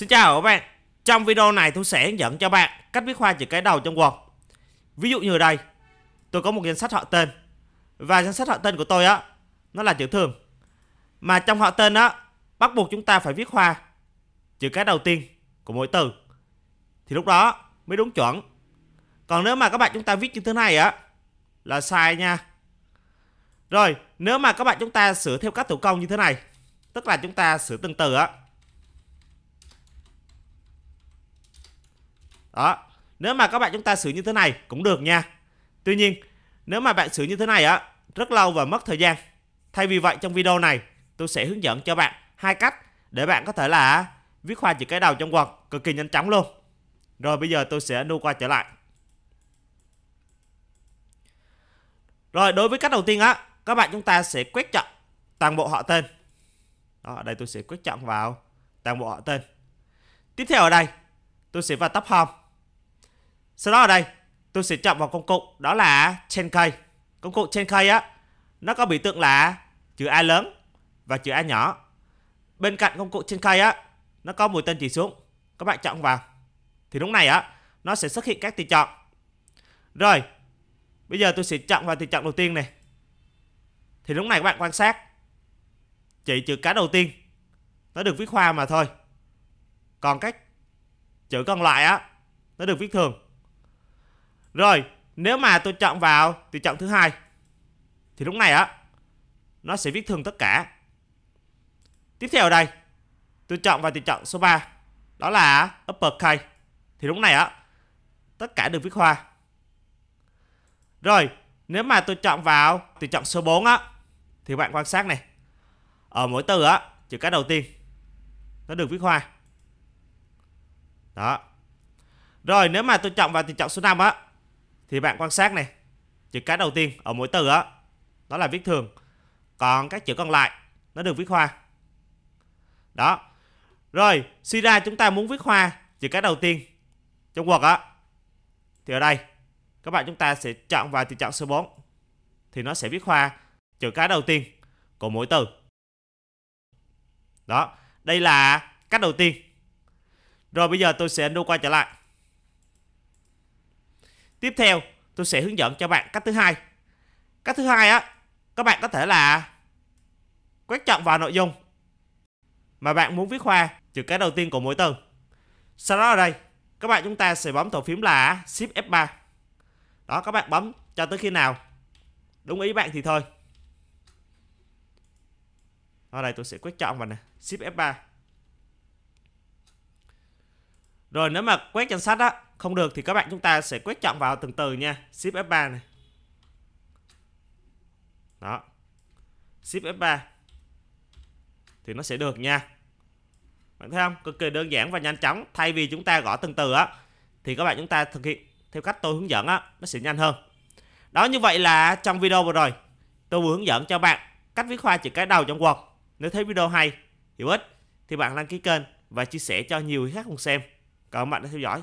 Xin chào các bạn Trong video này tôi sẽ hướng dẫn cho bạn cách viết hoa chữ cái đầu trong Word Ví dụ như ở đây Tôi có một danh sách họ tên Và danh sách họ tên của tôi á Nó là chữ thường Mà trong họ tên á Bắt buộc chúng ta phải viết hoa Chữ cái đầu tiên của mỗi từ Thì lúc đó mới đúng chuẩn Còn nếu mà các bạn chúng ta viết như thế này á Là sai nha Rồi nếu mà các bạn chúng ta sửa theo cách thủ công như thế này Tức là chúng ta sửa từng từ á đó nếu mà các bạn chúng ta xử như thế này cũng được nha tuy nhiên nếu mà bạn xử như thế này á rất lâu và mất thời gian thay vì vậy trong video này tôi sẽ hướng dẫn cho bạn hai cách để bạn có thể là viết hoa chữ cái đầu trong Word cực kỳ nhanh chóng luôn rồi bây giờ tôi sẽ nu qua trở lại rồi đối với cách đầu tiên á các bạn chúng ta sẽ quét chọn toàn bộ họ tên đó đây tôi sẽ quét chọn vào toàn bộ họ tên tiếp theo ở đây tôi sẽ vào top home sau đó ở đây tôi sẽ chọn vào công cụ đó là trên cây. Công cụ trên cây á nó có biểu tượng là chữ A lớn và chữ A nhỏ. Bên cạnh công cụ trên cây á nó có mũi tên chỉ xuống. Các bạn chọn vào. Thì lúc này á nó sẽ xuất hiện các tùy chọn. Rồi. Bây giờ tôi sẽ chọn vào tùy chọn đầu tiên này. Thì lúc này các bạn quan sát chỉ chữ cái đầu tiên nó được viết hoa mà thôi. Còn các chữ còn lại á nó được viết thường rồi, nếu mà tôi chọn vào tùy chọn thứ hai thì lúc này á nó sẽ viết thường tất cả. Tiếp theo ở đây, tôi chọn vào tùy chọn số 3, đó là upper case Thì lúc này á tất cả được viết hoa. Rồi, nếu mà tôi chọn vào tùy chọn số 4 á thì bạn quan sát này. Ở mỗi từ á, chữ cái đầu tiên nó được viết hoa. Đó. Rồi nếu mà tôi chọn vào tùy chọn số 5 á thì bạn quan sát này chữ cái đầu tiên ở mỗi từ đó, đó là viết thường còn các chữ còn lại nó được viết hoa đó rồi suy ra chúng ta muốn viết hoa chữ cái đầu tiên trong quật á thì ở đây các bạn chúng ta sẽ chọn vào từ chọn số 4 thì nó sẽ viết hoa chữ cái đầu tiên của mỗi từ đó đây là cách đầu tiên rồi bây giờ tôi sẽ đu qua trở lại Tiếp theo, tôi sẽ hướng dẫn cho bạn cách thứ hai. Cách thứ hai á, các bạn có thể là quét chọn vào nội dung mà bạn muốn viết khoa chữ cái đầu tiên của mỗi từ. Sau đó ở đây, các bạn chúng ta sẽ bấm thổ phím là Shift F3. Đó, các bạn bấm cho tới khi nào đúng ý bạn thì thôi. Ở đây tôi sẽ quét chọn vào nè, Shift F3. Rồi nếu mà quét danh sách á không được thì các bạn chúng ta sẽ quét chọn vào từng từ nha. Shift F3 này. Đó. Shift F3. Thì nó sẽ được nha. Bạn thấy không? Cực kỳ đơn giản và nhanh chóng. Thay vì chúng ta gõ từng từ á thì các bạn chúng ta thực hiện theo cách tôi hướng dẫn á nó sẽ nhanh hơn. Đó như vậy là trong video vừa rồi tôi vừa hướng dẫn cho bạn cách viết khoa chữ cái đầu trong Word. Nếu thấy video hay, hữu ích thì bạn đăng ký kênh và chia sẻ cho nhiều người khác cùng xem. Cảm ơn bạn đã theo dõi.